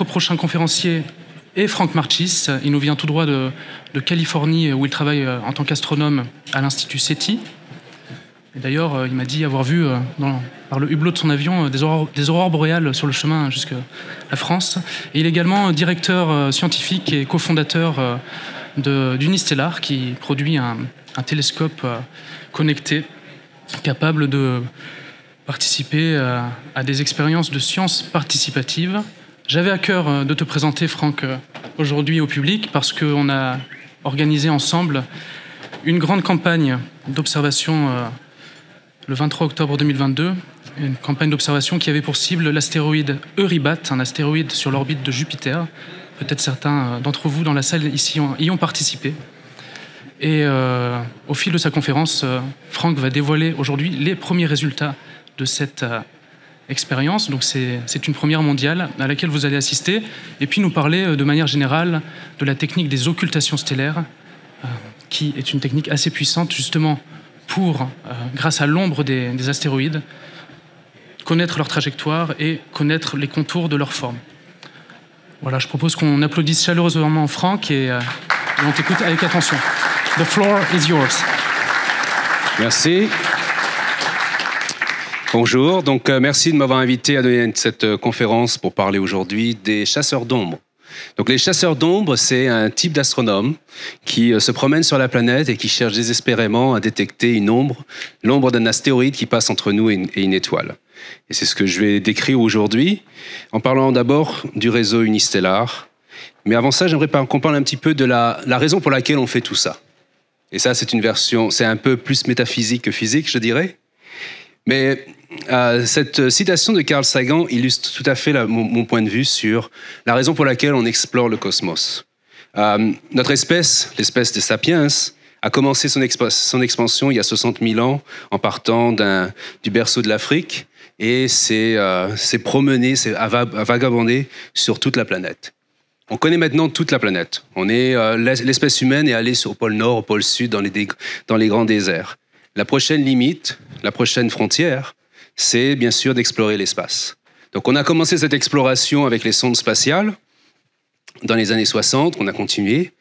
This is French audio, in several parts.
notre prochain conférencier est Franck Marchis. Il nous vient tout droit de, Californie où il travaille euh, en tant qu'astronome à l'Institut SETI. D'ailleurs, euh, il m'a dit avoir vu euh, par le hublot de son avion des aurores, boréales sur le chemin jusqu'à la France. il est également directeur scientifique et cofondateur d'Unistellar qui produit un, télescope connecté capable de participer à, à des expériences de science participative. J'avais à cœur euh, de te présenter, Franck, euh, aujourd'hui au public parce qu'on a organisé ensemble une grande campagne d'observation euh, le 23 octobre 2022, une campagne d'observation qui avait pour cible l'astéroïde Eurybat, un astéroïde sur l'orbite de Jupiter. Peut-être certains d'entre vous dans la salle ici y ont participé. Et au fil de sa conférence, Franck va dévoiler aujourd'hui les premiers résultats de cette expérience. Donc c'est une première mondiale à laquelle vous allez assister. Et puis nous parler euh, de manière générale de la technique des occultations stellaires, euh, qui est une technique assez puissante justement pour, euh, grâce à l'ombre des, astéroïdes, connaître leur trajectoire et connaître les contours de leur forme. Voilà, je propose qu'on applaudisse chaleureusement Franck et, on t'écoute avec attention. The floor is yours. Merci. Bonjour, donc euh, merci de m'avoir invité à donner cette euh, conférence pour parler aujourd'hui des chasseurs d'ombre. Donc les chasseurs d'ombre, c'est un type d'astronome qui euh, se promène sur la planète et qui cherche désespérément à détecter une ombre, l'ombre d'un astéroïde qui passe entre nous et une, étoile. Et c'est ce que je vais décrire aujourd'hui en parlant d'abord du réseau unistellar. Mais avant ça, j'aimerais qu'on parle un petit peu de la, raison pour laquelle on fait tout ça. Et ça, c'est une version, c'est un peu plus métaphysique que physique, je dirais. Mais euh, cette citation de Carl Sagan illustre tout à fait mon, point de vue sur la raison pour laquelle on explore le cosmos. Euh, notre espèce, l'espèce des sapiens, a commencé son, son, expansion il y a 60 000 ans en partant du berceau de l'Afrique et s'est promenée, euh, promené, s'est vagabondé sur toute la planète. On connaît maintenant toute la planète. On est l'espèce humaine est allée au pôle Nord, au pôle Sud, dans dans les grands déserts. La prochaine limite, la prochaine frontière, c'est bien sûr d'explorer l'espace. Donc on a commencé cette exploration avec les sondes spatiales dans les années 60, on a continué.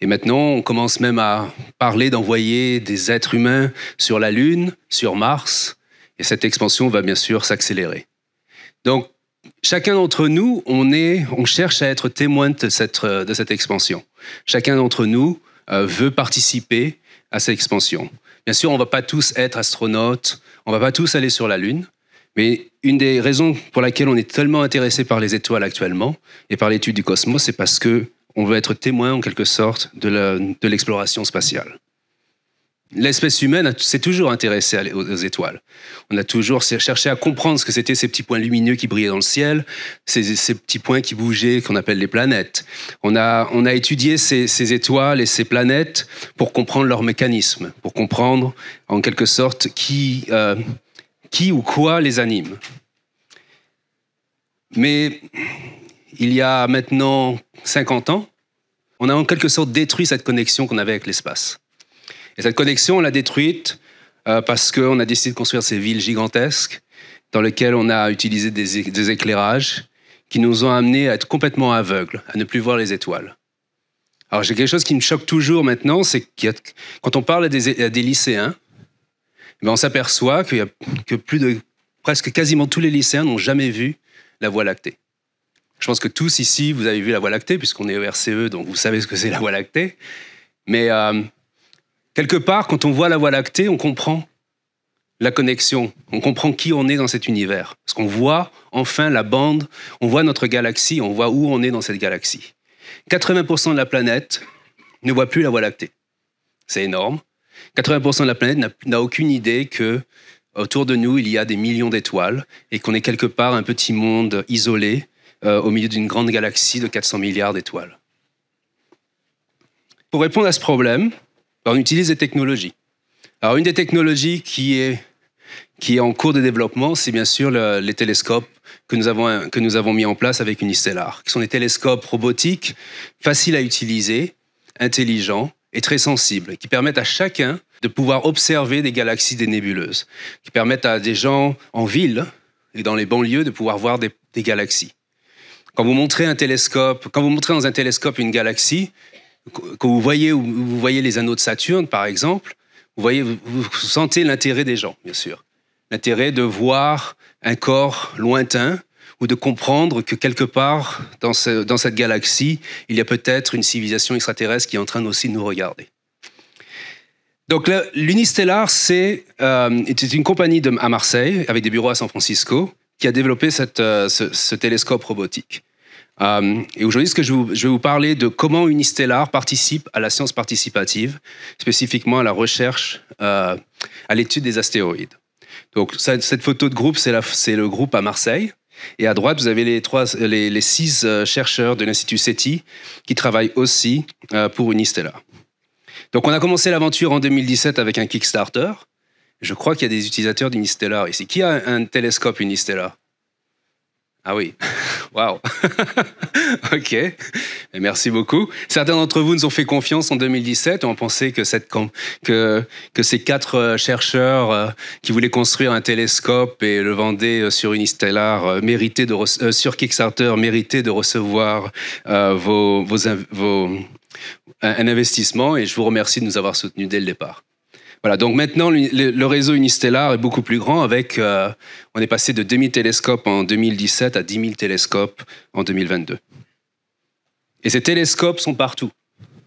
Et maintenant, on commence même à parler d'envoyer des êtres humains sur la Lune, sur Mars, et cette expansion va bien sûr s'accélérer. Donc, chacun d'entre nous, on, cherche à être témoin de cette, expansion. Chacun d'entre nous euh, veut participer à cette expansion. Bien sûr, on ne va pas tous être astronautes, on ne va pas tous aller sur la Lune, mais une des raisons pour laquelle on est tellement intéressé par les étoiles actuellement et par l'étude du cosmos, c'est parce que on veut être témoin en quelque sorte de l'exploration spatiale. L'espèce humaine s'est toujours intéressée aux étoiles. On a toujours cherché à comprendre ce que c'était ces petits points lumineux qui brillaient dans le ciel, ces, petits points qui bougeaient, qu'on appelle les planètes. On a, étudié ces, étoiles et ces planètes pour comprendre leur mécanisme, pour comprendre en quelque sorte qui, euh, qui ou quoi les anime. Mais il y a maintenant 50 ans, on a en quelque sorte détruit cette connexion qu'on avait avec l'espace. Et cette connexion, on l'a détruite euh, parce qu'on a décidé de construire ces villes gigantesques dans lesquelles on a utilisé des, éclairages qui nous ont amenés à être complètement aveugles, à ne plus voir les étoiles. Alors j'ai quelque chose qui me choque toujours maintenant, c'est que quand on parle à des, lycéens, eh ben, on s'aperçoit que plus de presque quasiment tous les lycéens n'ont jamais vu la Voie lactée. Je pense que tous ici, vous avez vu la Voie lactée, puisqu'on est au RCE, donc vous savez ce que c'est la Voie lactée. Mais euh, Quelque part, quand on voit la Voie lactée, on comprend la connexion, on comprend qui on est dans cet univers. Parce qu'on voit enfin la bande, on voit notre galaxie, on voit où on est dans cette galaxie. 80% de la planète ne voit plus la Voie lactée. C'est énorme. 80% de la planète n'a aucune idée que autour de nous, il y a des millions d'étoiles et qu'on est quelque part un petit monde isolé euh, au milieu d'une grande galaxie de 400 milliards d'étoiles. Pour répondre à ce problème, on utilise des technologies. Alors, une des technologies qui est, qui est en cours de développement, c'est bien sûr les télescopes que nous, avons, que nous avons mis en place avec Unistellar, qui sont des télescopes robotiques, faciles à utiliser, intelligents et très sensibles, qui permettent à chacun de pouvoir observer des galaxies, des nébuleuses, qui permettent à des gens en ville et dans les banlieues de pouvoir voir des, des galaxies. Quand vous montrez un télescope, quand vous montrez dans un télescope une galaxie, quand vous voyez, les anneaux de Saturne, par exemple, vous, sentez l'intérêt des gens, bien sûr. L'intérêt de voir un corps lointain ou de comprendre que quelque part dans, cette galaxie, il y a peut-être une civilisation extraterrestre qui est en train aussi de nous regarder. Donc l'Unistellar, c'est euh, une compagnie à Marseille, avec des bureaux à San Francisco, qui a développé euh, ce, télescope robotique. Euh, et aujourd'hui, ce que je, vais vous parler de comment Unistellar participe à la science participative, spécifiquement à la recherche, euh, à l'étude des astéroïdes. Donc cette photo de groupe, c'est le groupe à Marseille. Et à droite, vous avez les, trois, les, six euh, chercheurs de l'Institut SETI qui travaillent aussi euh, pour Unistellar. Donc on a commencé l'aventure en 2017 avec un Kickstarter. Je crois qu'il y a des utilisateurs d'Unistellar ici. Qui a un, un télescope Unistellar ah oui, waouh. ok, merci beaucoup. Certains d'entre vous nous ont fait confiance en 2017 et ont pensé que, ces quatre euh, chercheurs euh, qui voulaient construire un télescope et le vendaient euh, sur Unistellar méritaient de sur Kickstarter méritaient de recevoir vos, un investissement. Et je vous remercie de nous avoir soutenus dès le départ. Voilà, donc maintenant, le, réseau unistellar est beaucoup plus grand avec, euh, on est passé de 2000 télescopes en 2017 à 10 000 télescopes en 2022. Et ces télescopes sont partout.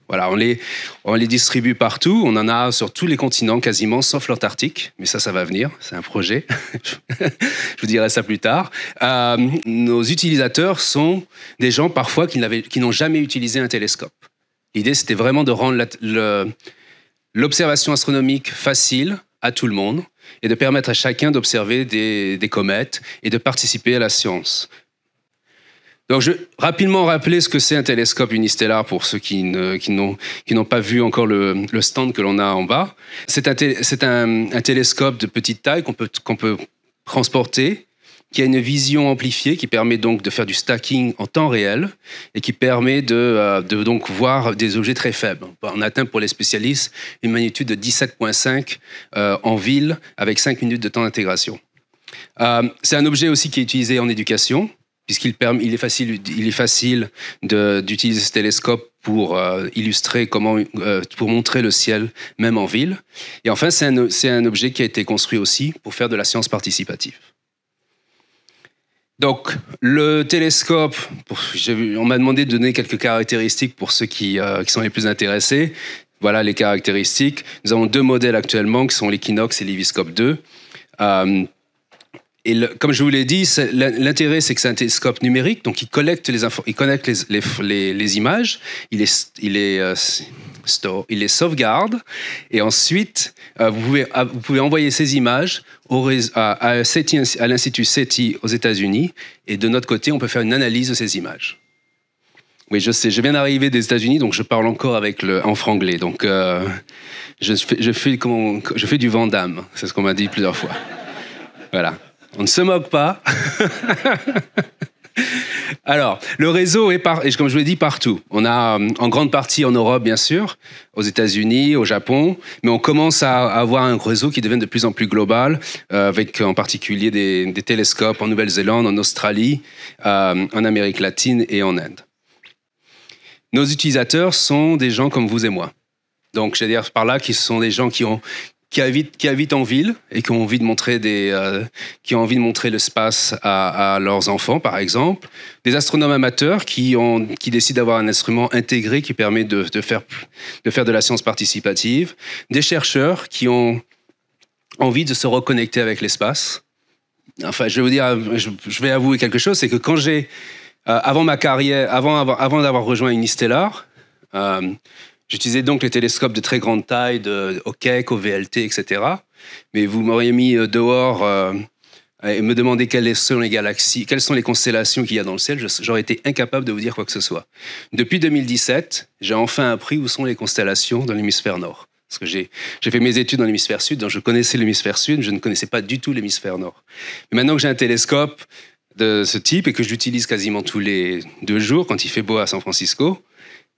Voilà, on les, on les distribue partout. On en a sur tous les continents quasiment, sauf l'Antarctique. Mais ça, ça va venir. C'est un projet. Je vous dirai ça plus tard. Euh, nos utilisateurs sont des gens parfois qui, n'ont jamais utilisé un télescope. L'idée, c'était vraiment de rendre le, l'observation astronomique facile à tout le monde et de permettre à chacun d'observer des, comètes et de participer à la science. Donc je vais rapidement rappeler ce que c'est un télescope unistellar pour ceux qui, n'ont, pas vu encore le, stand que l'on a en bas. C'est un, télescope de petite taille qu'on peut transporter qui a une vision amplifiée, qui permet donc de faire du stacking en temps réel et qui permet de, euh, donc voir des objets très faibles. On atteint pour les spécialistes une magnitude de 17.5 euh, en ville avec 5 minutes de temps d'intégration. Euh, c'est un objet aussi qui est utilisé en éducation puisqu'il il est facile, il d'utiliser ce télescope pour illustrer comment, pour montrer le ciel même en ville. Et enfin, c'est un objet qui a été construit aussi pour faire de la science participative. Donc, le télescope, on m'a demandé de donner quelques caractéristiques pour ceux euh, qui, sont les plus intéressés. Voilà les caractéristiques. Nous avons deux modèles actuellement qui sont l'Equinox et l'Iviscope 2. Euh, et comme je vous l'ai dit, l'intérêt, c'est que c'est un télescope numérique, donc il collecte les, connecte les, images, il est, euh, Store. Il les sauvegarde et ensuite, euh, vous, pouvez, euh, vous pouvez envoyer ces images au, à, l'Institut SETI aux États-Unis et de notre côté, on peut faire une analyse de ces images. Oui, je sais, je viens d'arriver des États-Unis, donc je parle encore avec le, en franglais. Donc, euh, je, fais, je, fais, je fais du vandame, c'est ce qu'on m'a dit plusieurs fois. Voilà. On ne se moque pas. Alors, le réseau est, comme je vous l'ai dit, partout. On a euh, en grande partie en Europe, bien sûr, aux États-Unis, au Japon, mais on commence à avoir un réseau qui devient de plus en plus global, euh, avec euh, en particulier des, télescopes en Nouvelle-Zélande, en Australie, en Amérique latine et en Inde. Nos utilisateurs sont des gens comme vous et moi. Donc, je veux dire par là qu'ils sont des gens qui ont, qui habitent, qui en ville et qui ont envie de montrer des, euh, qui ont envie de montrer l'espace à, leurs enfants, par exemple. Des astronomes amateurs qui ont, qui décident d'avoir un instrument intégré qui permet de, de, faire, de faire de la science participative. Des chercheurs qui ont envie de se reconnecter avec l'espace. Enfin, je vais vous dire, je, vais avouer quelque chose, c'est que quand j'ai, euh, avant ma carrière, avant, avant, d'avoir rejoint Unistellar, euh, J'utilisais donc les télescopes de très grande taille, de, au OVLT, VLT, etc. Mais vous m'auriez mis euh, dehors euh, et me demandé quelles sont les galaxies, quelles sont les constellations qu'il y a dans le ciel, j'aurais été incapable de vous dire quoi que ce soit. Depuis 2017, j'ai enfin appris où sont les constellations dans l'hémisphère nord. Parce que j'ai fait mes études dans l'hémisphère sud, donc je connaissais l'hémisphère sud, je ne connaissais pas du tout l'hémisphère nord. Mais maintenant que j'ai un télescope de ce type et que j'utilise quasiment tous les deux jours quand il fait beau à San Francisco,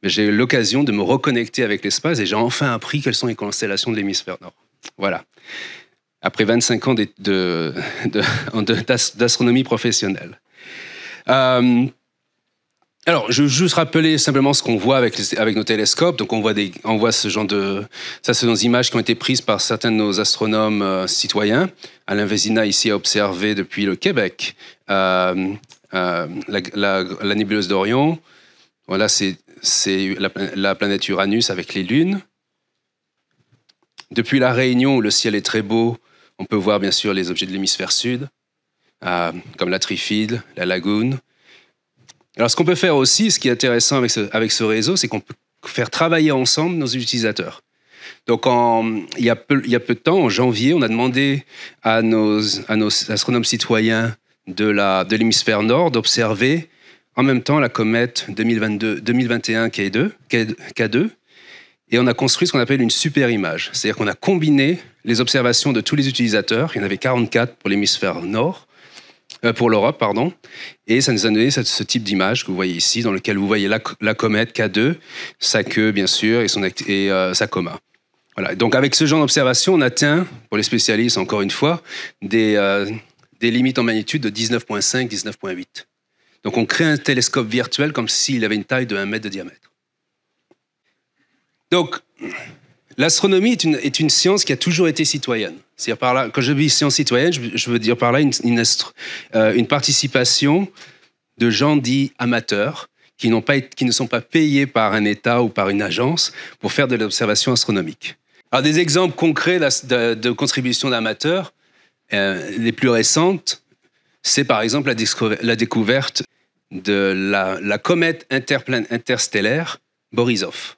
j'ai eu l'occasion de me reconnecter avec l'espace et j'ai enfin appris quelles sont les constellations de l'hémisphère nord. Voilà. Après 25 ans d'astronomie de, professionnelle. Euh, alors, je veux juste rappeler simplement ce qu'on voit avec, avec nos télescopes. Donc, on voit, des, ce genre de... Ça, ce sont des images qui ont été prises par certains de nos astronomes euh, citoyens. Alain Vézina, ici, a observé depuis le Québec euh, la, la, nébuleuse d'Orion. Voilà, c'est c'est la, planète Uranus avec les lunes. Depuis la Réunion, où le ciel est très beau, on peut voir bien sûr les objets de l'hémisphère sud, euh, comme la Trifide, la Lagune. Alors ce qu'on peut faire aussi, ce qui est intéressant avec ce, réseau, c'est qu'on peut faire travailler ensemble nos utilisateurs. Donc, il, y a peu, de temps, en janvier, on a demandé à nos, astronomes citoyens de l'hémisphère nord d'observer en même temps la comète 2022, 2021 K2, K2, et on a construit ce qu'on appelle une super image. C'est-à-dire qu'on a combiné les observations de tous les utilisateurs, il y en avait 44 pour l'hémisphère nord, euh, pour l'Europe, pardon, et ça nous a donné ce type d'image que vous voyez ici, dans lequel vous voyez la, comète K2, sa queue bien sûr, et, son, euh, sa coma. Voilà. Donc avec ce genre d'observation, on atteint, pour les spécialistes encore une fois, des, euh, des limites en magnitude de 19.5, 19.8. Donc on crée un télescope virtuel comme s'il avait une taille de 1 mètre de diamètre. Donc, l'astronomie est une, science qui a toujours été citoyenne. quand je dis science citoyenne, je, veux dire par là euh, une, participation de gens dits amateurs, qui, pas, qui ne sont pas payés par un État ou par une agence pour faire de l'observation astronomique. Alors des exemples concrets de, contributions d'amateurs, euh, les plus récentes, c'est par exemple la découverte de la, la comète interstellaire Borisov,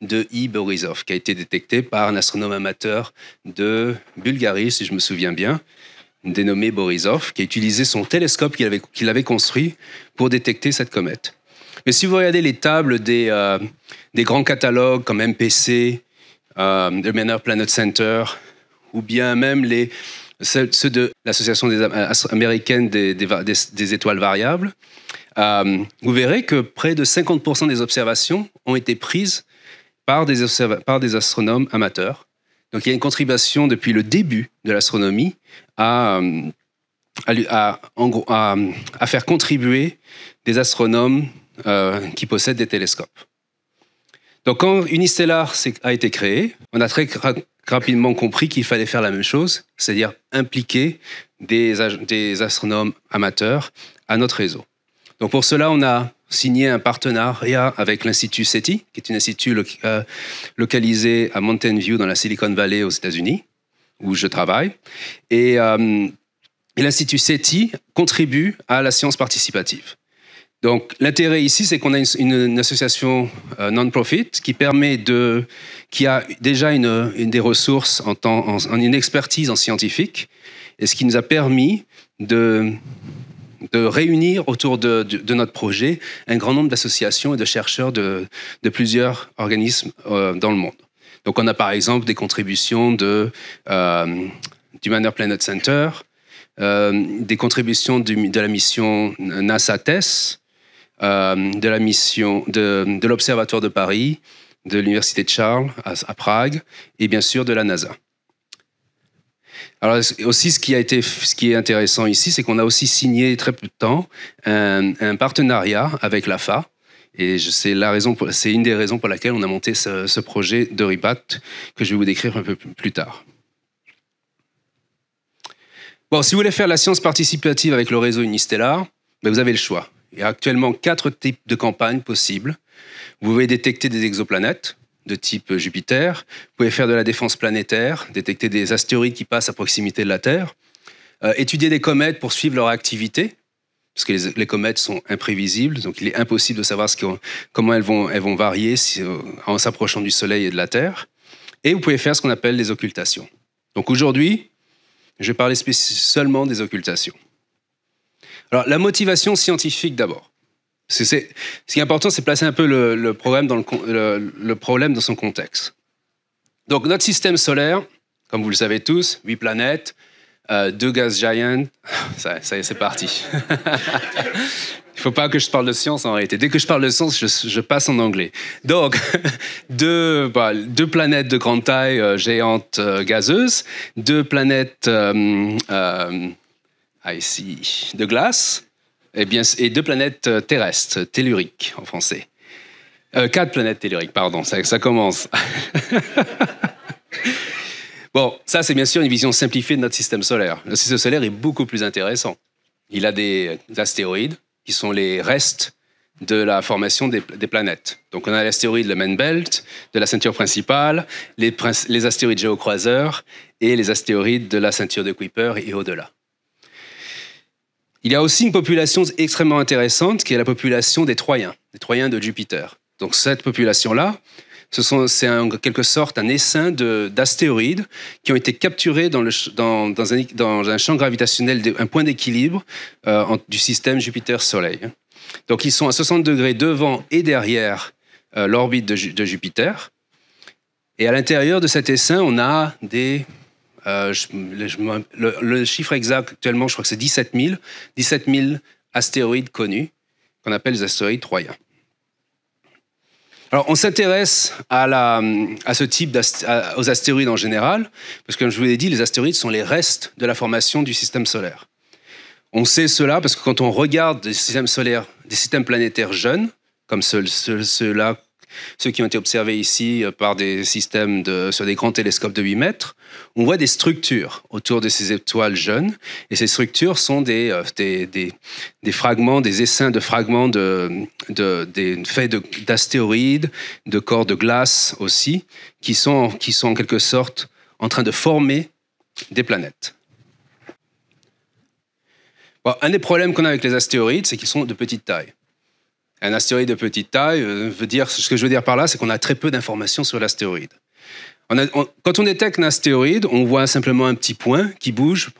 de I. Borisov, qui a été détectée par un astronome amateur de Bulgarie, si je me souviens bien, dénommé Borisov, qui a utilisé son télescope qu'il avait, construit pour détecter cette comète. Mais si vous regardez les tables des, euh, grands catalogues comme MPC, euh, The Manor Planet Center, ou bien même ceux de l'Association américaine des, des, étoiles variables, euh, vous verrez que près de 50% des observations ont été prises par des, par des astronomes amateurs. Donc il y a une contribution depuis le début de l'astronomie à, euh, à, faire contribuer des astronomes euh, qui possèdent des télescopes. Donc quand Unistellar a été créé, on a très rapidement compris qu'il fallait faire la même chose, c'est-à-dire impliquer des, des astronomes amateurs à notre réseau. Donc pour cela, on a signé un partenariat avec l'Institut SETI, qui est un institut euh, localisé à Mountain View dans la Silicon Valley aux États-Unis, où je travaille. Euh, et, l'Institut SETI contribue à la science participative. Donc l'intérêt ici, c'est qu'on a une, association euh, non-profit qui permet de, qui a déjà une, des ressources en, en, en, une expertise en scientifique, et ce qui nous a permis de de réunir autour de, notre projet un grand nombre d'associations et de chercheurs de, plusieurs organismes euh, dans le monde. Donc on a par exemple des contributions de, euh, du Manor Planet Center, euh, des contributions de la mission NASA-TESS, de la mission de l'Observatoire de Paris, de l'Université de Charles à Prague et bien sûr de la NASA. Alors aussi, ce qui a été, ce qui est intéressant ici, c'est qu'on a aussi signé très peu de temps un, partenariat avec l'AFA. Et c'est la raison, c'est une des raisons pour laquelle on a monté ce, projet de Ribat que je vais vous décrire un peu plus tard. Bon, si vous voulez faire la science participative avec le réseau Unistellar, mais ben, vous avez le choix. Il y a actuellement quatre types de campagnes possibles. Vous pouvez détecter des exoplanètes, de type Jupiter. Vous pouvez faire de la défense planétaire, détecter des astéroïdes qui passent à proximité de la Terre, euh, étudier des comètes pour suivre leur activité, parce que les, comètes sont imprévisibles, donc il est impossible de savoir comment elles vont, varier euh, en s'approchant du Soleil et de la Terre. Et vous pouvez faire ce qu'on appelle les occultations. Donc aujourd'hui, je vais parler seulement des occultations. Alors la motivation scientifique d'abord ce qui est important, c'est placer un peu le, problème dans le, problème dans son contexte. Donc, notre système solaire, comme vous le savez tous, huit planètes, euh, deux gaz giants. Ça, y est, c'est parti. Il ne faut pas que je parle de science en réalité. Dès que je parle de science, je, passe en anglais. Donc, bah, deux, planètes de grande taille euh, géantes euh, gazeuses, deux planètes de glace, et, eh bien, et deux planètes euh, terrestres, telluriques en français. Euh, quatre planètes telluriques, pardon, ça, ça commence. bon, ça c'est bien sûr une vision simplifiée de notre système solaire. Le système solaire est beaucoup plus intéressant. Il a des astéroïdes qui sont les restes de la formation des, planètes. Donc on a l'astéroïde la main belt, de la ceinture principale, les, les astéroïdes géocroiseurs et les astéroïdes de la ceinture de Kuiper et au-delà. Il y a aussi une population extrêmement intéressante qui est la population des Troyens, des Troyens de Jupiter. Donc cette population-là, c'est en quelque sorte un essaim d'astéroïdes qui ont été capturés dans, un, champ gravitationnel, un point d'équilibre euh, du système Jupiter-Soleil. Donc ils sont à 60 degrés devant et derrière euh, l'orbite de Jupiter. Et à l'intérieur de cet essaim, on a des euh, le, chiffre exact actuellement, je crois que c'est 17 000, 17 000 astéroïdes connus, qu'on appelle les astéroïdes troyens. Alors, on s'intéresse à, à ce type aux astéroïdes en général, parce que comme je vous l'ai dit, les astéroïdes sont les restes de la formation du système solaire. On sait cela parce que quand on regarde des systèmes solaires, des systèmes planétaires jeunes, comme ceux-là ceux qui ont été observés ici euh, par des systèmes sur des grands télescopes de 8 mètres, on voit des structures autour de ces étoiles jeunes. Et ces structures sont des, euh, fragments, des essaims de fragments de, des faits d'astéroïdes, de, corps de glace aussi, qui sont, en quelque sorte en train de former des planètes. un des problèmes qu'on a avec les astéroïdes, c'est qu'ils sont de petite taille. Un astéroïde de petite taille euh, veut dire, ce que je veux dire par là, c'est qu'on a très peu d'informations sur l'astéroïde. quand on détecte un astéroïde, on voit simplement un petit point qui bouge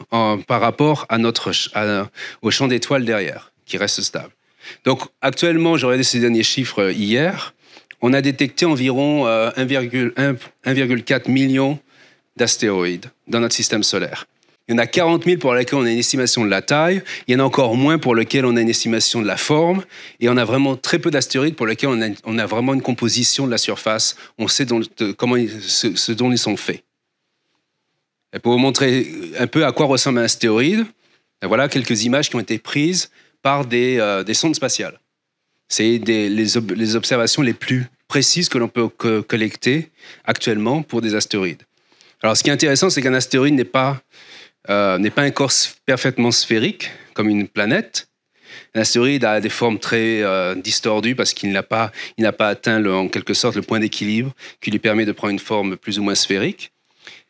par rapport au champ d'étoiles derrière, qui reste stable. Donc actuellement, j'ai regardé ces derniers chiffres euh, hier, on a détecté environ 1,4 euh, million d'astéroïdes dans notre système solaire. Il y en a 40 000 pour lesquels on a une estimation de la taille, il y en a encore moins pour lesquels on a une estimation de la forme, et on a vraiment très peu d'astéroïdes pour lesquels on a, vraiment une composition de la surface, on sait comment ce, dont ils sont faits. Et pour vous montrer un peu à quoi ressemble un astéroïde, ben voilà quelques images qui ont été prises par des, euh, sondes spatiales. C'est les, observations les plus précises que l'on peut collecter actuellement pour des astéroïdes. Alors, ce qui est intéressant, c'est qu'un astéroïde n'est pas euh, n'est pas un corps parfaitement sphérique, comme une planète. L'astéroïde a des formes très euh, distordues parce qu'il n'a pas, il n'a pas atteint le, en quelque sorte le point d'équilibre qui lui permet de prendre une forme plus ou moins sphérique.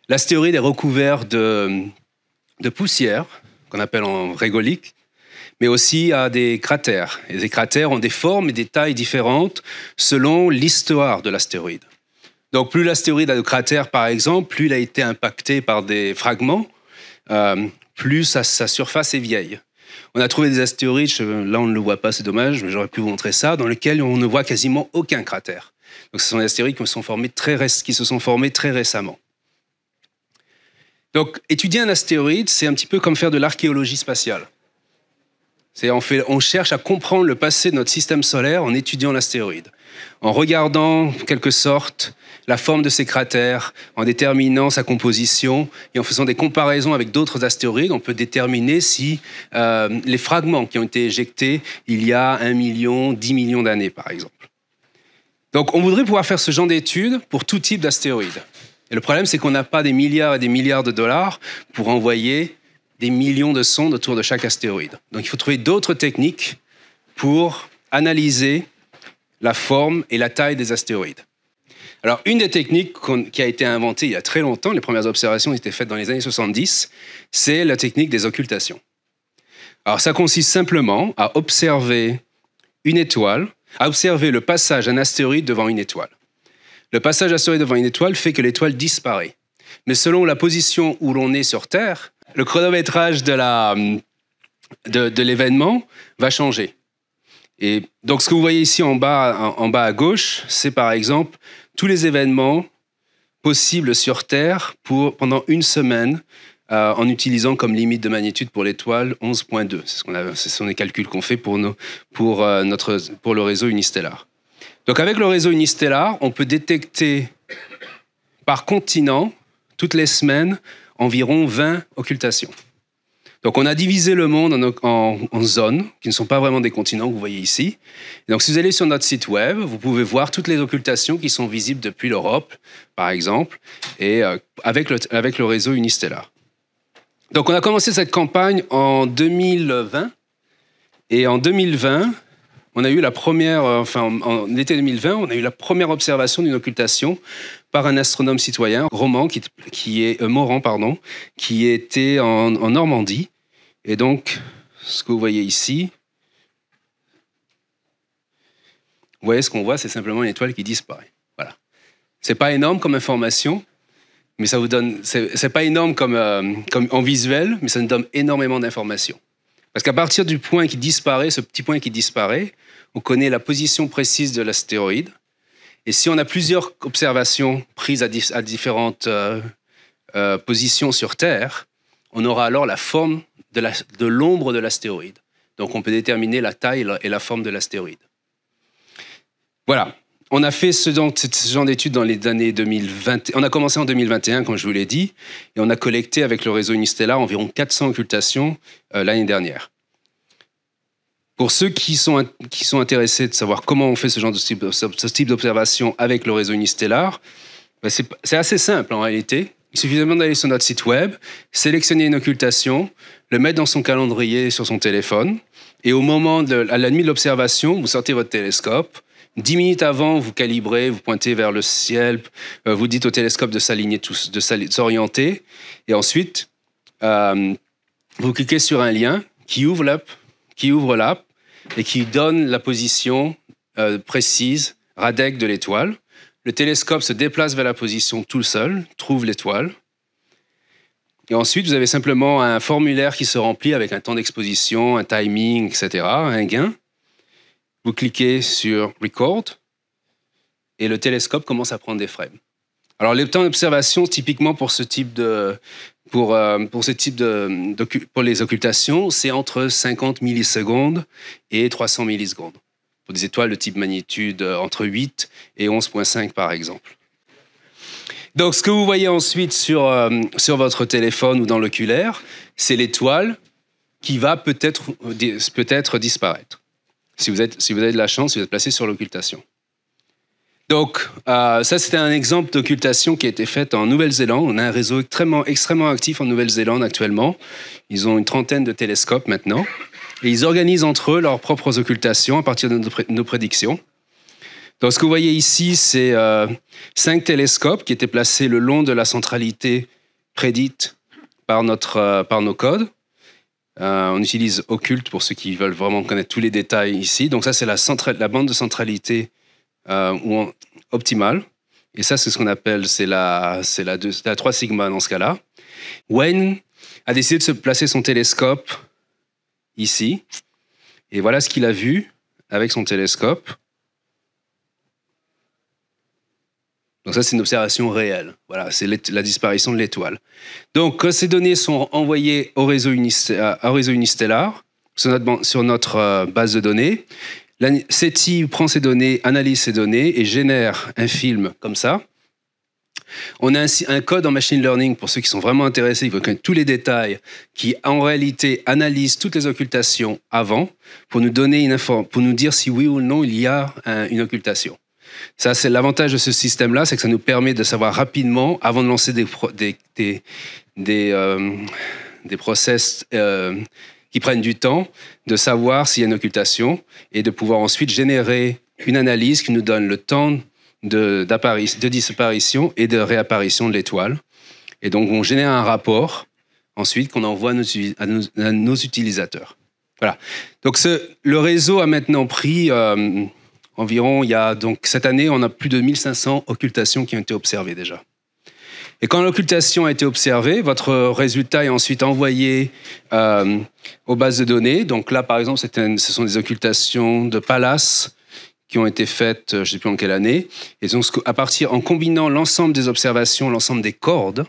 L'astéroïde est recouvert de, de poussière, qu'on appelle en régolique, mais aussi à des cratères. Et ces cratères ont des formes et des tailles différentes selon l'histoire de l'astéroïde. Donc plus l'astéroïde a de cratères, par exemple, plus il a été impacté par des fragments euh, plus sa, surface est vieille. On a trouvé des astéroïdes, là on ne le voit pas, c'est dommage, mais j'aurais pu vous montrer ça, dans lesquels on ne voit quasiment aucun cratère. Donc ce sont des astéroïdes qui, qui se sont formés très récemment. Donc étudier un astéroïde, c'est un petit peu comme faire de l'archéologie spatiale on, on cherche à comprendre le passé de notre système solaire en étudiant l'astéroïde, en regardant quelque sorte la forme de ses cratères, en déterminant sa composition et en faisant des comparaisons avec d'autres astéroïdes, on peut déterminer si euh, les fragments qui ont été éjectés il y a un million, dix millions d'années par exemple. Donc on voudrait pouvoir faire ce genre d'études pour tout type d'astéroïdes. Et le problème, c'est qu'on n'a pas des milliards et des milliards de dollars pour envoyer des millions de sondes autour de chaque astéroïde. Donc il faut trouver d'autres techniques pour analyser la forme et la taille des astéroïdes. Alors, une des techniques qui a été inventée il y a très longtemps, les premières observations ont été faites dans les années 70, c'est la technique des occultations. Alors, ça consiste simplement à observer une étoile, à observer le passage d'un astéroïde devant une étoile. Le passage d'un astéroïde devant une étoile fait que l'étoile disparaît. Mais selon la position où l'on est sur Terre, le chronométrage de l'événement va changer. Et donc, ce que vous voyez ici en bas, à gauche, c'est par exemple tous les événements possibles sur Terre pour, pendant une semaine euh, en utilisant comme limite de magnitude pour l'étoile 11.2. C'est ce, qu'on ce sont les calculs qu'on fait pour, nos, pour, euh, notre, pour le réseau unistellar. Donc, avec le réseau unistellar, on peut détecter par continent toutes les semaines environ 20 occultations. Donc, on a divisé le monde en, zones qui ne sont pas vraiment des continents que vous voyez ici. donc, si vous allez sur notre site web, vous pouvez voir toutes les occultations qui sont visibles depuis l'Europe, par exemple, et euh, avec, avec le réseau Unistella. Donc, on a commencé cette campagne en 2020. Et en 2020, on a eu la première, euh, enfin en, été 2020, on a eu la première observation d'une occultation par un astronome citoyen, Roman, qui, est, euh, Morant, pardon, qui était en, Normandie. Et donc, ce que vous voyez ici, vous voyez ce qu'on voit, c'est simplement une étoile qui disparaît. Voilà. C'est pas énorme comme information, mais ça vous donne. C'est pas énorme comme, euh, comme en visuel, mais ça nous donne énormément d'informations. Parce qu'à partir du point qui disparaît, ce petit point qui disparaît, on connaît la position précise de l'astéroïde. Et si on a plusieurs observations prises à, différentes euh, euh, positions sur Terre, on aura alors la forme de l'ombre de l'astéroïde. Donc on peut déterminer la taille et la forme de l'astéroïde. Voilà, on a fait ce, genre d'études dans les années 2020. On a commencé en 2021, comme je vous l'ai dit, et on a collecté avec le réseau Unistellar environ 400 occultations euh, l'année dernière. Pour ceux qui sont, intéressés de savoir comment on fait ce genre de type d'observation avec le réseau Unistellar, bah, c'est assez simple en réalité. Il suffit d'aller sur notre site web, sélectionner une occultation, le mettre dans son calendrier sur son téléphone, et au moment de à la nuit de l'observation, vous sortez votre télescope, Dix minutes avant, vous calibrez, vous pointez vers le ciel, euh, vous dites au télescope de s'aligner de s'orienter, et ensuite euh, vous cliquez sur un lien qui ouvre l'app, qui ouvre l'app et qui donne la position euh, précise radec de l'étoile. Le télescope se déplace vers la position tout seul, trouve l'étoile. Et ensuite, vous avez simplement un formulaire qui se remplit avec un temps d'exposition, un timing, etc., un gain. Vous cliquez sur Record et le télescope commence à prendre des frames. Alors les temps d'observation, typiquement pour ce type de, pour, euh, pour ce type de, pour les occultations, c'est entre 50 millisecondes et 300 millisecondes. Pour des étoiles de type magnitude euh, entre 8 et 11.5 par exemple. Donc ce que vous voyez ensuite sur, euh, sur votre téléphone ou dans l'oculaire, c'est l'étoile qui va peut-être peut disparaître si vous, êtes, si vous avez de la chance, vous êtes placé sur l'occultation. Donc, euh, ça, c'était un exemple d'occultation qui a été faite en Nouvelle-Zélande. On a un réseau extrêmement, extrêmement actif en Nouvelle-Zélande actuellement. Ils ont une trentaine de télescopes maintenant. Et ils organisent entre eux leurs propres occultations à partir de nos, prédictions. Donc, ce que vous voyez ici, c'est euh, cinq télescopes qui étaient placés le long de la centralité prédite par, notre, euh, par nos codes. Euh, on utilise Occulte pour ceux qui veulent vraiment connaître tous les détails ici. Donc ça, c'est la, la, bande de centralité euh, optimale. Et ça, c'est ce qu'on appelle, c'est la, la, la 3 sigma dans ce cas-là. Wayne a décidé de se placer son télescope ici. Et voilà ce qu'il a vu avec son télescope. Donc ça, c'est une observation réelle. Voilà, c'est la disparition de l'étoile. Donc, euh, ces données sont envoyées au réseau, unistellar, sur notre, euh, base de données, CETI prend ces données, analyse ces données et génère un film comme ça. On a ainsi un code en machine learning pour ceux qui sont vraiment intéressés, ils connaître tous les détails, qui en réalité analyse toutes les occultations avant pour nous donner une pour nous dire si oui ou non il y a une occultation. Ça, c'est l'avantage de ce système-là, c'est que ça nous permet de savoir rapidement, avant de lancer des, des, des, euh, process euh, qui prennent du temps, de savoir s'il y a une occultation et de pouvoir ensuite générer une analyse qui nous donne le temps de, de disparition et de réapparition de l'étoile. Et donc, on génère un rapport ensuite qu'on envoie à nos, utilisateurs. Voilà. Donc, ce, le réseau a maintenant pris. Euh, environ, il y a donc cette année, on a plus de 1500 occultations qui ont été observées déjà. Et quand l'occultation a été observée, votre résultat est ensuite envoyé euh, aux bases de données. Donc là, par exemple, ce sont des occultations de Palace qui ont été faites, euh, je ne sais plus en quelle année. Et donc, à partir, en combinant l'ensemble des observations, l'ensemble des cordes,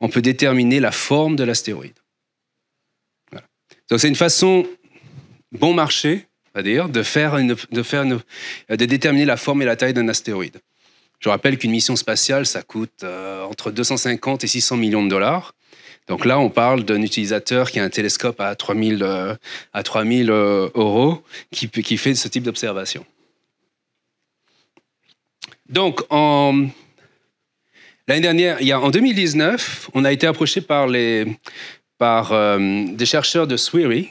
on peut déterminer la forme de l'astéroïde. Donc, c'est une façon bon marché bah, d'ailleurs, de, faire de, déterminer la forme et la taille d'un astéroïde. Je rappelle qu'une mission spatiale, ça coûte euh, entre 250 et 600 millions de dollars. Donc là, on parle d'un utilisateur qui a un télescope à 3000, 000 euh, euh, euros qui, fait ce type d'observation. Donc, en, l'année dernière, en 2019, on a été approché par, des chercheurs de SWERI,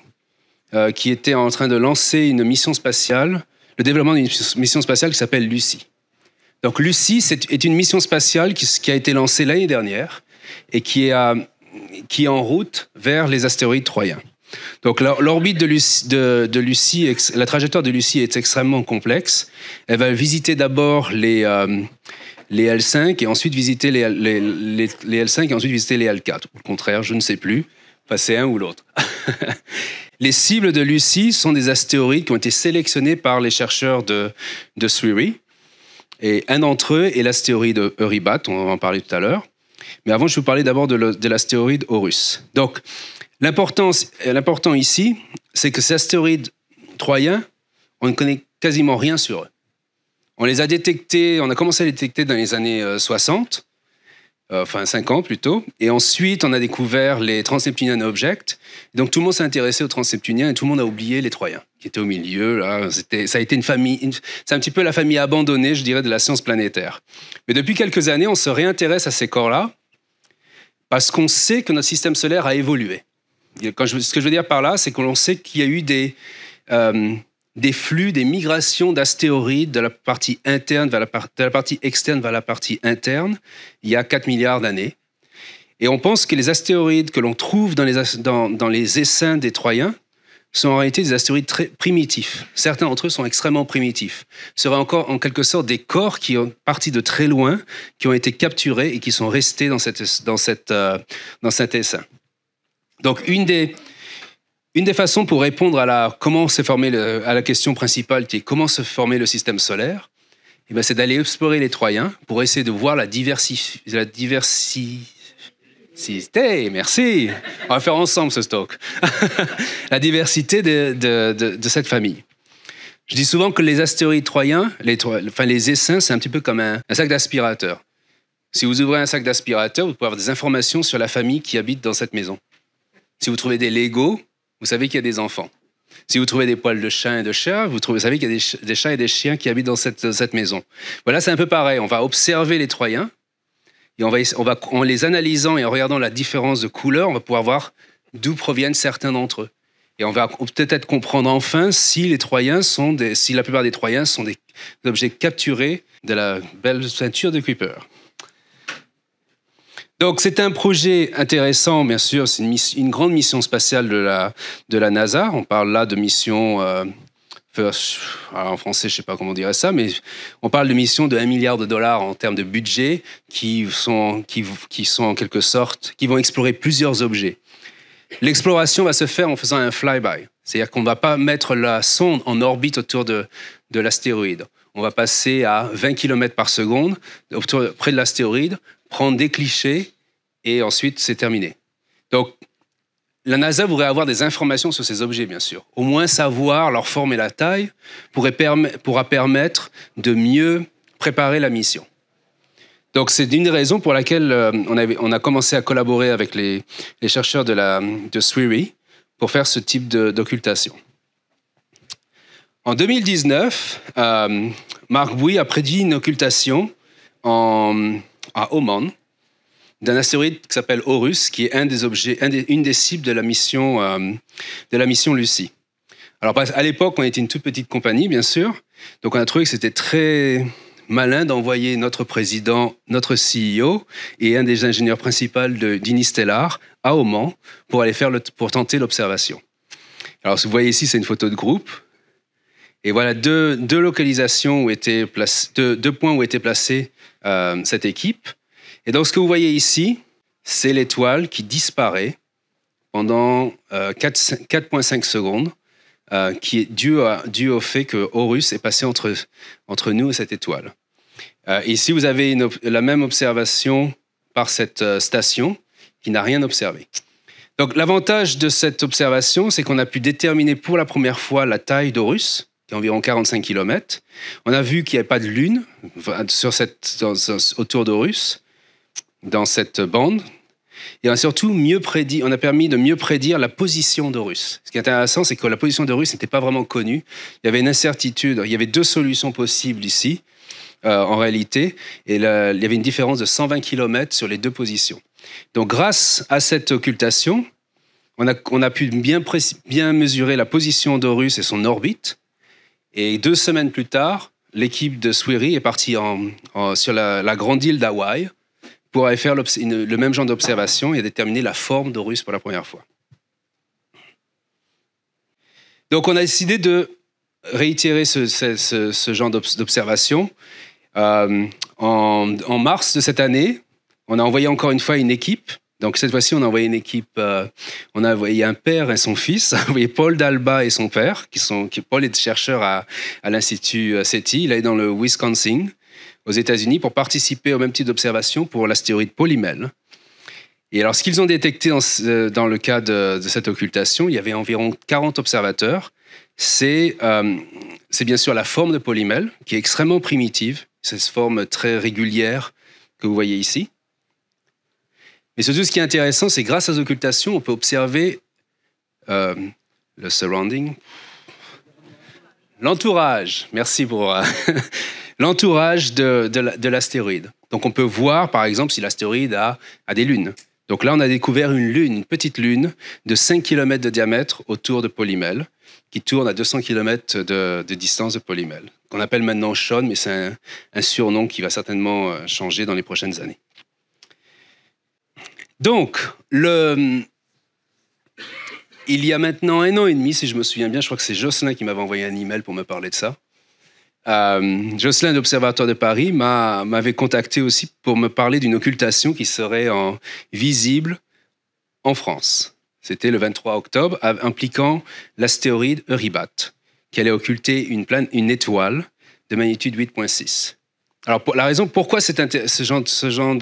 euh, qui était en train de lancer une mission spatiale, le développement d'une mission spatiale qui s'appelle Lucie. Donc Lucie c'est, est une mission spatiale qui, qui, a été lancée l'année dernière et qui est, qui en route vers les astéroïdes troyens. Donc l'orbite de Lucie, de, la trajectoire de Lucie est extrêmement complexe. Elle va visiter d'abord les, euh, les L5 et ensuite visiter les, les, L5 et ensuite visiter les L4. Au contraire, je ne sais plus, passer un ou l'autre. Les cibles de Lucy sont des astéroïdes qui ont été sélectionnés par les chercheurs de, de Et un d'entre eux est l'astéroïde Euribat, on va en parler tout à l'heure. Mais avant, je vais vous parler d'abord de l'astéroïde Horus. Donc, l'important ici, c'est que ces astéroïdes troyens, on ne connaît quasiment rien sur eux. On les a détectés, on a commencé à les détecter dans les années 60. Euh, euh, enfin cinq ans plutôt. Et ensuite, on a découvert les transneptuniens Objects. Donc tout le monde s'est intéressé aux Transneptuniens et tout le monde a oublié les Troyens qui étaient au milieu. c'était, ça a été une famille, c'est un petit peu la famille abandonnée, je dirais, de la science planétaire. Mais depuis quelques années, on se réintéresse à ces corps-là parce qu'on sait que notre système solaire a évolué. Quand je, ce que je veux dire par là, c'est qu'on sait qu'il y a eu des, euh, des flux, des migrations d'astéroïdes de la partie interne vers la, partie externe vers la partie interne il y a 4 milliards d'années. Et on pense que les astéroïdes que l'on trouve dans les, dans, les essaims des Troyens sont en réalité des astéroïdes très primitifs. Certains d'entre eux sont extrêmement primitifs. Ce seraient encore en quelque sorte des corps qui ont parti de très loin, qui ont été capturés et qui sont restés dans, cette, dans, cette, euh, dans cet essaim. Donc une des, une des façons pour répondre à la, comment formé à la question principale qui est comment se former le système solaire, eh ben, c'est d'aller explorer les Troyens pour essayer de voir la diversité. La merci. On va faire ensemble ce stock. la diversité de, cette famille. Je dis souvent que les astéroïdes troyens, les, enfin les essaims, c'est un petit peu comme un, sac d'aspirateur. Si vous ouvrez un sac d'aspirateur, vous pouvez avoir des informations sur la famille qui habite dans cette maison. Si vous trouvez des Legos, vous savez qu'il y a des enfants. Si vous trouvez des poils de chat et de chien, vous, trouvez, vous savez qu'il y a des, chats et des chiens qui habitent dans cette, maison. Voilà, c'est un peu pareil. On va observer les Troyens et on va, on va, en les analysant et en regardant la différence de couleur, on va pouvoir voir d'où proviennent certains d'entre eux. Et on va peut-être comprendre enfin si les Troyens sont des, si la plupart des Troyens sont des, des objets capturés de la belle ceinture de Kuiper. Donc c'est un projet intéressant, bien sûr. C'est une, grande mission spatiale de la, de la NASA. On parle là de mission... Euh, first, en français, je ne sais pas comment on dirait ça, mais on parle de mission de 1 milliard de dollars en termes de budget qui sont, qui, qui sont en quelque sorte, qui vont explorer plusieurs objets. L'exploration va se faire en faisant un flyby, c'est-à-dire qu'on ne va pas mettre la sonde en orbite autour de, de l'astéroïde on va passer à 20 km par seconde près de l'astéroïde, prendre des clichés et ensuite c'est terminé. Donc la NASA voudrait avoir des informations sur ces objets, bien sûr. Au moins savoir leur forme et la taille pourrait pourra permettre de mieux préparer la mission. Donc c'est une des raisons pour laquelle euh, on, a commencé à collaborer avec les, chercheurs de, la, de pour faire ce type d'occultation. En 2019, euh, Marc Bouy a prédit une occultation à Oman d'un astéroïde qui s'appelle Horus, qui est un des objets, une des cibles de la mission, euh, de la mission Lucie. Alors, à l'époque, on était une toute petite compagnie, bien sûr. Donc, on a trouvé que c'était très malin d'envoyer notre président, notre CEO et un des ingénieurs principaux d'Inistellar à Oman pour aller faire le, pour tenter l'observation. Alors, vous voyez ici, c'est une photo de groupe. Et voilà deux, deux localisations où étaient deux, deux, points où était placée euh, cette équipe. Et donc ce que vous voyez ici, c'est l'étoile qui disparaît pendant euh, 4,5 secondes, euh, qui est due, à, dû au fait que Horus est passé entre, entre nous et cette étoile. Euh, ici, vous avez la même observation par cette station qui n'a rien observé. Donc l'avantage de cette observation, c'est qu'on a pu déterminer pour la première fois la taille d'Horus environ 45 km. On a vu qu'il n'y avait pas de lune sur cette, autour d'Horus, dans cette bande. Et on a surtout mieux prédit, on a permis de mieux prédire la position d'Horus. Ce qui est intéressant, c'est que la position d'Horus n'était pas vraiment connue. Il y avait une incertitude. Il y avait deux solutions possibles ici, euh, en réalité. Et il y avait une différence de 120 km sur les deux positions. Donc, grâce à cette occultation, on a, pu bien, bien mesurer la position d'Horus et son orbite et deux semaines plus tard, l'équipe de Swery est partie sur la, grande île d'Hawaï pour aller faire le même genre d'observation et déterminer la forme d'Horus pour la première fois. Donc on a décidé de réitérer ce, genre d'observation. Euh, en, en mars de cette année, on a envoyé encore une fois une équipe donc cette fois-ci, on a envoyé une équipe. Euh, on a envoyé un père et son fils. On a envoyé Paul Dalba et son père, qui sont qui, Paul est chercheur à, l'institut euh, SETI. Il est dans le Wisconsin, aux États-Unis, pour participer au même type d'observation pour l'astéroïde Polymel. Et alors, ce qu'ils ont détecté dans, euh, le cas de, cette occultation, il y avait environ 40 observateurs. C'est c'est bien sûr la forme de Polymel, qui est extrêmement primitive. C'est cette forme très régulière que vous voyez ici et surtout, ce qui est intéressant, c'est grâce aux occultations, on peut observer euh, le surrounding, l'entourage. Merci pour euh, l'entourage de, de l'astéroïde. Donc, on peut voir, par exemple, si l'astéroïde a, a des lunes. Donc là, on a découvert une lune, une petite lune de 5 km de diamètre autour de Polymel, qui tourne à 200 km de, de distance de Polymel, qu'on appelle maintenant Sean, mais c'est un, surnom qui va certainement euh, changer dans les prochaines années. Donc, il y a maintenant un an et demi, si je me souviens bien, je crois que c'est Jocelyn qui m'avait envoyé un email pour me parler de ça. Euh, Jocelyn l'Observatoire de Paris m'avait contacté aussi pour me parler d'une occultation qui serait visible en France. C'était le 23 octobre, impliquant l'astéroïde Euribat, qui allait occulter une, une étoile de magnitude 8.6. Alors, la raison pourquoi ce genre,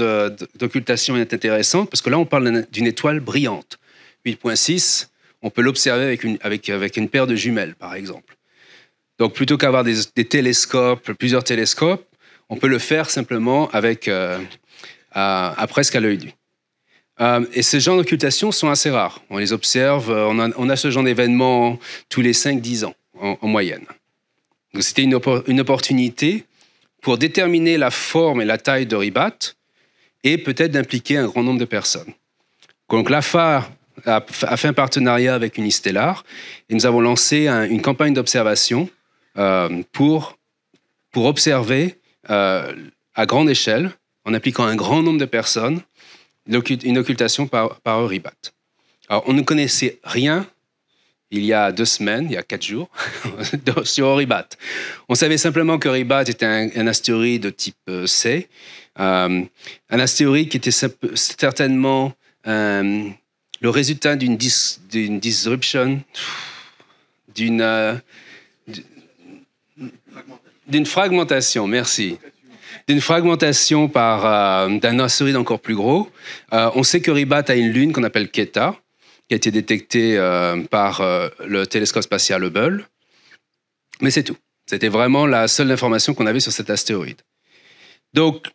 d'occultation est intéressant, parce que là, on parle d'une étoile brillante. 8.6, on peut l'observer avec une, avec, une paire de jumelles, par exemple. Donc, plutôt qu'avoir des, télescopes, plusieurs télescopes, on peut le faire simplement avec, euh, à, presque à l'œil nu. Euh, et ce genre d'occultations sont assez rares. On les observe, euh, on a, ce genre d'événement tous les 5-10 ans, en, moyenne. Donc, c'était une opportunité pour déterminer la forme et la taille de Ribat et peut-être d'impliquer un grand nombre de personnes. Donc l'AFA a fait un partenariat avec Unistellar et nous avons lancé une campagne d'observation euh, pour, pour observer euh, à grande échelle, en impliquant un grand nombre de personnes, une occultation par, par Alors on ne connaissait rien il y a deux semaines, il y a quatre jours, sur Oribat. On savait simplement que Ribat était un, astéroïde de type euh, C, euh, un astéroïde qui était certainement euh, le résultat d'une disruption, d'une fragmentation. Merci. D'une fragmentation par d'un astéroïde encore plus gros. on sait que Ribat a une lune qu'on appelle Keta qui a été détecté euh, par euh, le télescope spatial Hubble. Mais c'est tout. C'était vraiment la seule information qu'on avait sur cet astéroïde. Donc,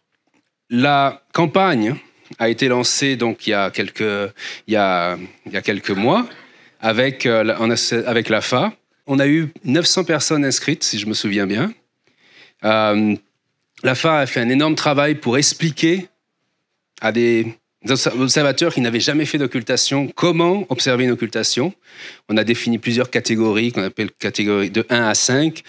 la campagne a été lancée donc, il, y a quelques, il, il quelques mois avec, euh, avec l'AFA. On a eu 900 personnes inscrites, si je me souviens bien. L'AFA a fait un énorme travail pour expliquer à des observateurs qui n'avaient jamais fait d'occultation, comment observer une occultation On a défini plusieurs catégories qu'on appelle catégories de 1 à 5.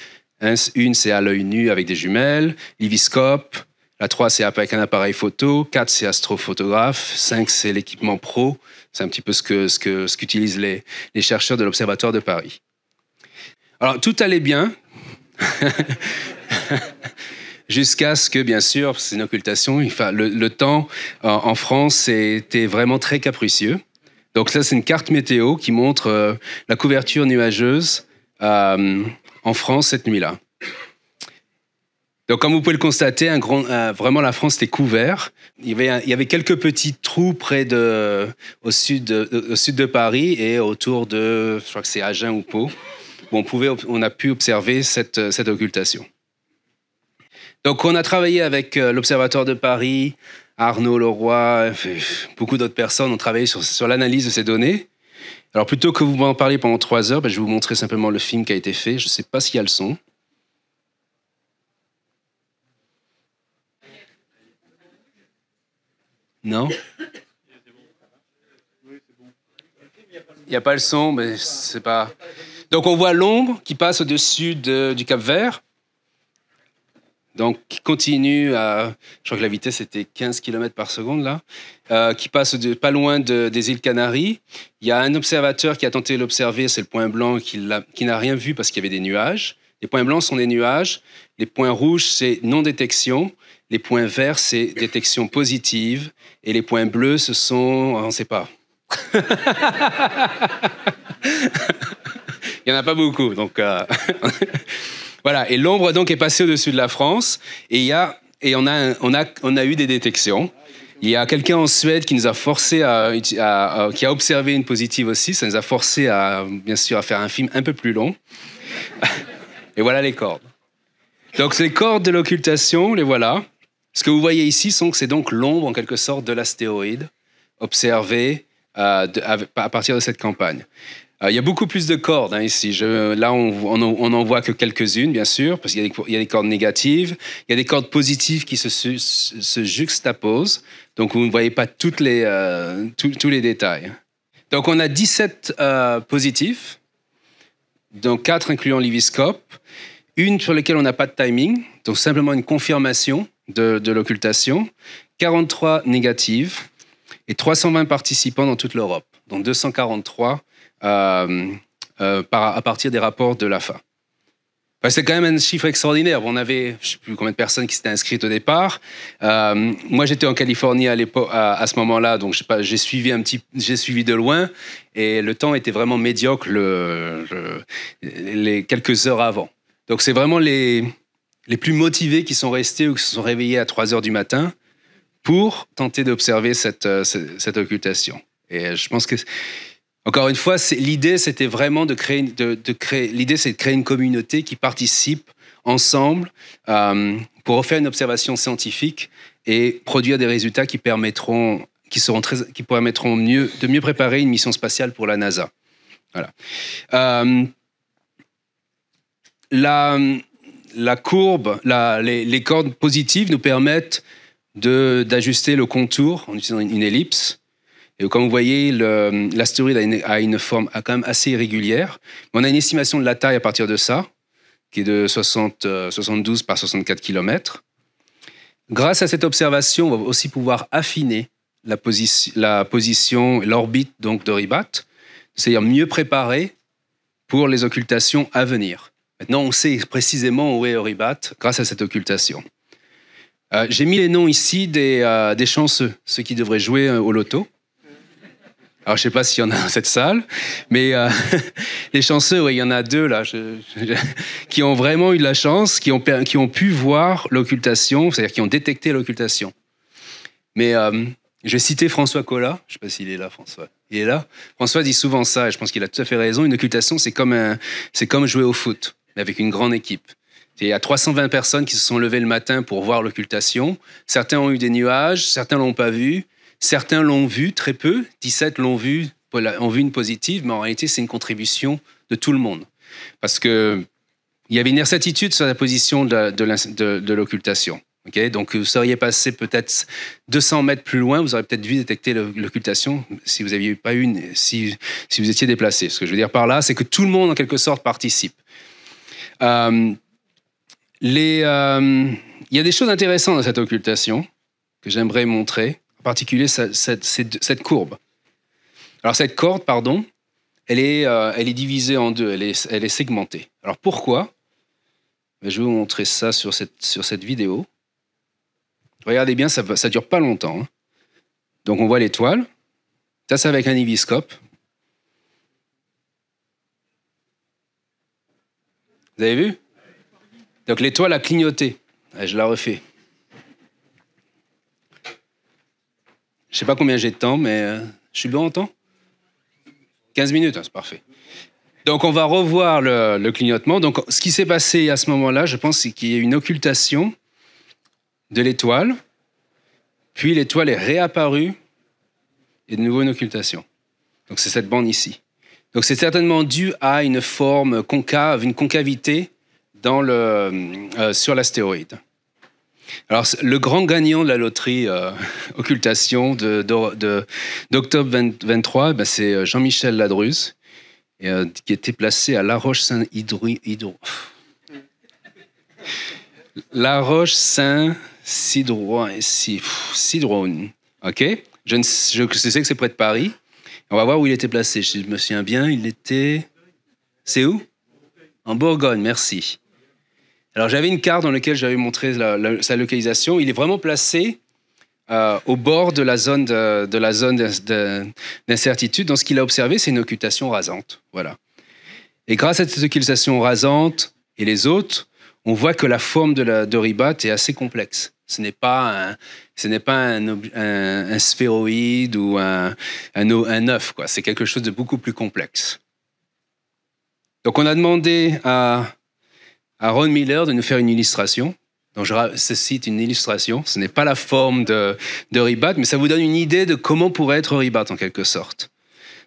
Une, c'est à l'œil nu avec des jumelles, l'iviscope. La 3, c'est avec un appareil photo. 4, c'est astrophotographe. 5, c'est l'équipement pro. C'est un petit peu ce qu'utilisent que, ce qu'utilisent les, les chercheurs de l'Observatoire de Paris. Alors, tout allait bien. jusqu'à ce que, bien sûr, c'est une occultation. Enfin, le, temps euh, en France était vraiment très capricieux. Donc ça, c'est une carte météo qui montre euh, la couverture nuageuse euh, en France cette nuit-là. Donc, comme vous pouvez le constater, vraiment la France était couverte. Il y, avait quelques petits trous près de, au sud de, au sud de Paris et autour de, je crois que c'est Agen ou Pau, où on pouvait, on a pu observer cette occultation. Donc on a travaillé avec euh, l'Observatoire de Paris, Arnaud Leroy, euh, beaucoup d'autres personnes ont travaillé sur, l'analyse de ces données. Alors plutôt que vous m'en parler pendant trois heures, ben, je vais vous montrer simplement le film qui a été fait. Je ne sais pas s'il y a le son. Non Il n'y a pas le son, mais c'est pas. Donc on voit l'ombre qui passe au-dessus du Cap Vert donc qui continue à, je crois que la vitesse était 15 km par seconde là, euh, qui passe pas loin des îles Canaries. Il y a un observateur qui a tenté de l'observer, c'est le point blanc qui, n'a rien vu parce qu'il y avait des nuages. Les points blancs sont des nuages, les points rouges c'est non-détection, les points verts c'est détection positive et les points bleus ce sont, on ne sait pas. Il n'y en a pas beaucoup, donc euh, Voilà, et l'ombre donc est passée au-dessus de la France, et, y a, et on, a, on, a, on a eu des détections. Il y a quelqu'un en Suède qui nous a forcé à, qui a observé une positive aussi. Ça nous a forcé à, bien sûr, à faire un film un peu plus long. Et voilà les cordes. Donc ces cordes de l'occultation, les voilà. Ce que vous voyez ici, c'est donc l'ombre en quelque sorte de l'astéroïde observée euh, à partir de cette campagne. Euh, il y a beaucoup plus de cordes hein, ici. là, on n'en voit que quelques-unes, bien sûr, parce qu'il y, a des cordes négatives, il y a des cordes positives qui se, juxtaposent, donc vous ne voyez pas toutes euh, tous les détails. Donc on a 17 euh, positifs, dont 4 incluant l'iviscope, une sur laquelle on n'a pas de timing, donc simplement une confirmation de, de l'occultation, 43 négatives et 320 participants dans toute l'Europe, donc 243 à, euh, euh, à partir des rapports de l'AFA. c'est quand même un chiffre extraordinaire. On avait, je ne sais plus combien de personnes qui s'étaient inscrites au départ. Euh, moi, j'étais en Californie à, à ce moment-là, donc j'ai suivi un petit, j'ai suivi de loin, et le temps était vraiment médiocre le, les quelques heures avant. Donc, c'est vraiment les, les plus motivés qui sont restés ou qui se sont réveillés à 3 heures du matin pour tenter d'observer cette, cette, cette occultation. Et je pense que encore une fois, l'idée, c'était vraiment de créer, de, créer l'idée, c'est de créer une communauté qui participe ensemble euh, pour faire une observation scientifique et produire des résultats qui permettront, qui seront très, qui mieux, de mieux préparer une mission spatiale pour la NASA. Voilà. Euh, la, courbe, les, cordes positives nous permettent d'ajuster le contour en utilisant une ellipse comme vous voyez, l'astéroïde a, a une, forme quand même assez irrégulière. On a une estimation de la taille à partir de ça, qui est de 60, 72 euh, par 64 km. Grâce à cette observation, on va aussi pouvoir affiner la, position, l'orbite donc de Ribat, c'est-à-dire mieux préparer pour les occultations à venir. Maintenant, on sait précisément où est Ribat grâce à cette occultation. Euh, j'ai mis les noms ici des, euh, des chanceux, ceux qui devraient jouer au loto. Alors, je sais pas s'il y en a dans cette salle, mais euh, les chanceux, il y en a deux là, qui ont vraiment eu de la chance, qui ont, qui ont pu voir l'occultation, c'est-à-dire qui ont détecté l'occultation. Mais j'ai euh, je vais citer François Collat, je sais pas s'il est là, François. Il est là. François dit souvent ça, et je pense qu'il a tout à fait raison. Une occultation, c'est comme, c'est comme jouer au foot, mais avec une grande équipe. Il y a 320 personnes qui se sont levées le matin pour voir l'occultation. Certains ont eu des nuages, certains l'ont pas vu. Certains l'ont vu, très peu, 17 l'ont vu, ont vu une positive, mais en réalité, c'est une contribution de tout le monde. Parce que il y avait une incertitude sur la position de l'occultation. donc, vous seriez passé peut-être 200 mètres plus loin, vous auriez peut-être vu détecter l'occultation si vous aviez pas une, si, vous étiez déplacé. Ce que je veux dire par là, c'est que tout le monde, en quelque sorte, participe. Euh, euh, il y a des choses intéressantes dans cette occultation que j'aimerais montrer particulier cette, courbe. Alors cette corde, pardon, elle est, euh, elle est divisée en deux, elle est, segmentée. Alors pourquoi ben, Je vais vous montrer ça sur cette, sur cette vidéo. Regardez bien, ça ne dure pas longtemps. Hein. Donc on voit l'étoile. Ça, c'est avec un hibiscope. Vous avez vu Donc l'étoile a clignoté. Je la refais. Je sais pas combien j'ai de temps, mais euh, je suis bon en temps 15 minutes, hein, c'est parfait. Donc on va revoir le, clignotement. Donc ce qui s'est passé à ce moment-là, je pense, c'est qu'il y a une occultation de l'étoile, puis l'étoile est réapparue et de nouveau une occultation. Donc c'est cette bande ici. Donc c'est certainement dû à une forme concave, une concavité euh, sur l'astéroïde. Alors, le grand gagnant de la loterie euh, occultation d'octobre de, eh 23, ben, c'est euh, Jean-Michel Ladruz, euh, qui était placé à La Roche-Saint-Hydro. La Roche-Saint-Sidrone. OK je sais que c'est près de Paris. On va voir où il était placé. Je me souviens bien, il était. C'est où En Bourgogne, merci. Alors j'avais une carte dans laquelle j'avais montré la, sa localisation. Il est vraiment placé euh, au bord de la zone de, la zone d'incertitude. Dans ce qu'il a observé, c'est une occultation rasante. Voilà. Et grâce à cette occultation rasante et les autres, on voit que la forme de, la, Ribat est assez complexe. Ce n'est pas un, ce n'est pas un, sphéroïde ou un, un œuf, quoi. C'est quelque chose de beaucoup plus complexe. Donc on a demandé à à Ron Miller de nous faire une illustration. Donc je cite une illustration, ce n'est pas la forme de, Ribat, mais ça vous donne une idée de comment pourrait être Ribat en quelque sorte.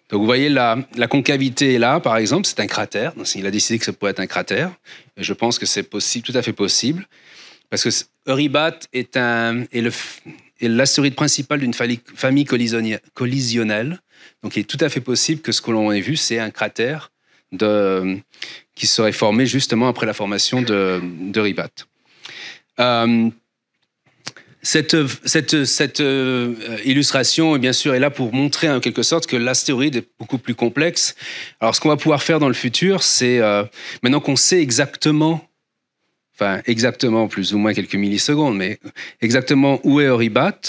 Donc vous voyez la, la concavité là, par exemple, c'est un cratère. Donc, il a décidé que ça pourrait être un cratère. je pense que c'est possible, tout à fait possible, parce que Ribat est, un, est le, est principal d'une famille collisionnelle. Donc il est tout à fait possible que ce que l'on ait vu, c'est un cratère de, qui serait formé justement après la formation de, Ribat. Euh, cette, cette, cette euh, illustration, eh bien sûr, est là pour montrer en quelque sorte que l'astéroïde est beaucoup plus complexe. Alors, ce qu'on va pouvoir faire dans le futur, c'est euh, maintenant qu'on sait exactement, enfin exactement, plus ou moins quelques millisecondes, mais exactement où est Ribat,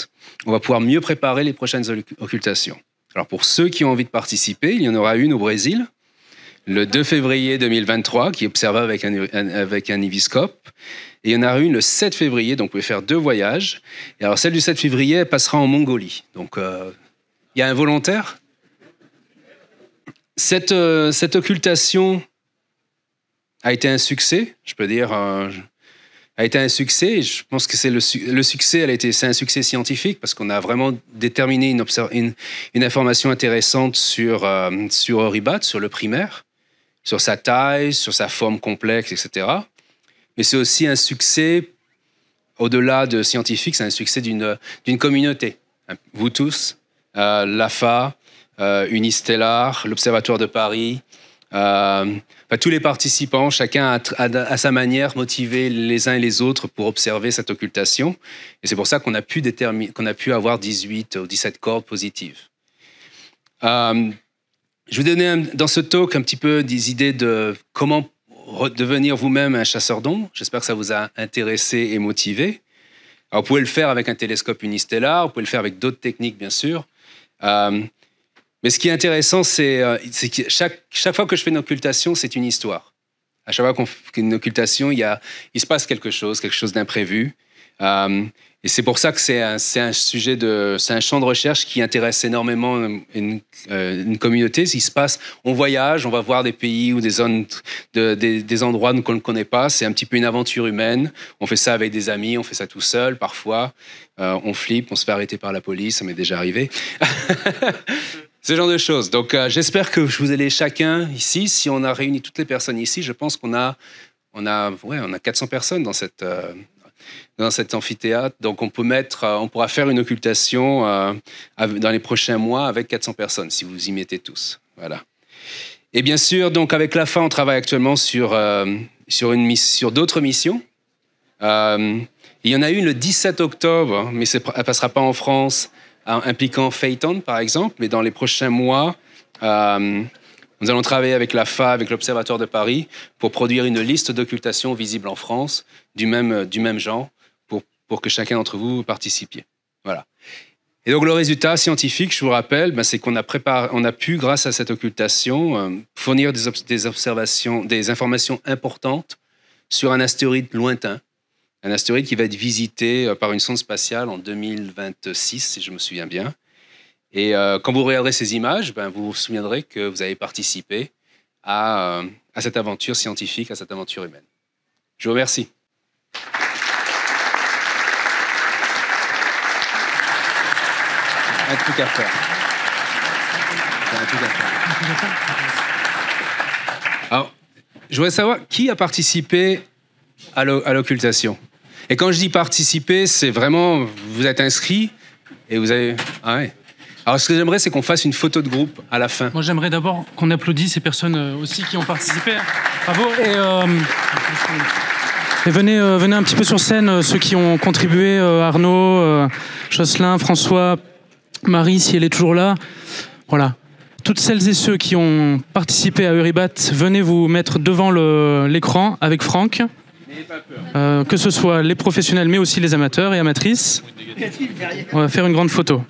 on va pouvoir mieux préparer les prochaines occultations. Alors, pour ceux qui ont envie de participer, il y en aura une au Brésil, le 2 février 2023, qui observa avec un, avec un Iviscope. Et il y en a une le 7 février, donc vous pouvez faire deux voyages. Et alors celle du 7 février, passera en Mongolie. Donc euh, il y a un volontaire euh, cette, occultation a été un succès, je peux dire, euh, a été un succès. Je pense que c'est le, succès, elle a été, c'est un succès scientifique parce qu'on a vraiment déterminé une, information intéressante sur, sur Oribat, sur le primaire sur sa taille, sur sa forme complexe, etc. Mais c'est aussi un succès, au-delà de scientifique, c'est un succès d'une communauté. Vous tous, euh, l'AFA, euh, Unistellar, l'Observatoire de Paris, euh, tous les participants, chacun à sa manière motivé les uns et les autres pour observer cette occultation. Et c'est pour ça qu'on a, a, pu avoir 18 ou 17 corps positives. Euh, je vais donner dans ce talk un petit peu des idées de comment devenir vous-même un chasseur d'ombre. J'espère que ça vous a intéressé et motivé. vous pouvez le faire avec un télescope unistellar, vous pouvez le faire avec d'autres techniques, bien sûr. Euh, mais ce qui est intéressant, euh, c'est que chaque, chaque, fois que je fais une occultation, c'est une histoire. À chaque fois qu'on fait une occultation, il, y a, il se passe quelque chose, quelque chose d'imprévu. Euh, et c'est pour ça que c'est un, un, sujet de, c'est un champ de recherche qui intéresse énormément euh, une, euh, une, communauté. Il se passe, on voyage, on va voir des pays ou des zones, de, des, des, endroits qu'on ne connaît pas. C'est un petit peu une aventure humaine. On fait ça avec des amis, on fait ça tout seul parfois. Euh, on flippe, on se fait arrêter par la police, ça m'est déjà arrivé. Ce genre de choses. Donc j'espère que je vous allez chacun ici. Si on a réuni toutes les personnes ici, je pense qu'on a on a, ouais, on a 400 personnes dans cette, dans cet amphithéâtre. Donc, on peut mettre, euh, on pourra faire une occultation euh, dans les prochains mois avec 400 personnes, si vous y mettez tous. Voilà. Et bien sûr, donc avec la fin, on travaille actuellement sur, euh, sur, une, sur d'autres missions. il y en a une le 17 octobre, hein, mais elle ne passera pas en France, impliquant Phaeton, par exemple, mais dans les prochains mois, nous allons travailler avec la avec l'Observatoire de Paris, pour produire une liste d'occultations visibles en France du même, euh, du même genre, pour, que chacun d'entre vous participiez. Voilà. Et donc le résultat scientifique, je vous rappelle, ben, c'est qu'on a, préparé, on a pu, grâce à cette occultation, euh, fournir des, observations, des informations importantes sur un astéroïde lointain, un astéroïde qui va être visité euh, par une sonde spatiale en 2026, si je me souviens bien. Et euh, quand vous regarderez ces images, ben, vous vous souviendrez que vous avez participé euh, à, cette aventure scientifique, à cette aventure humaine. Je vous remercie. Un truc à faire. Un truc à faire. Alors, je voudrais savoir qui a participé à l'occultation. Et quand je dis participer, c'est vraiment, vous êtes inscrit et vous avez... Ah ouais. Alors, ce que j'aimerais, c'est qu'on fasse une photo de groupe à la fin. Moi, j'aimerais d'abord qu'on applaudisse ces personnes euh, aussi qui ont participé. Hein. Bravo. Et, euh, venez, euh, venez un petit peu sur scène, ceux qui ont contribué Arnaud, Jocelyn, François, Marie, si elle est toujours là. Voilà. Toutes celles et ceux qui ont participé à Euribat, venez vous mettre devant l'écran avec Franck. que ce soit les professionnels mais aussi les amateurs et amatrices. On va faire une grande photo.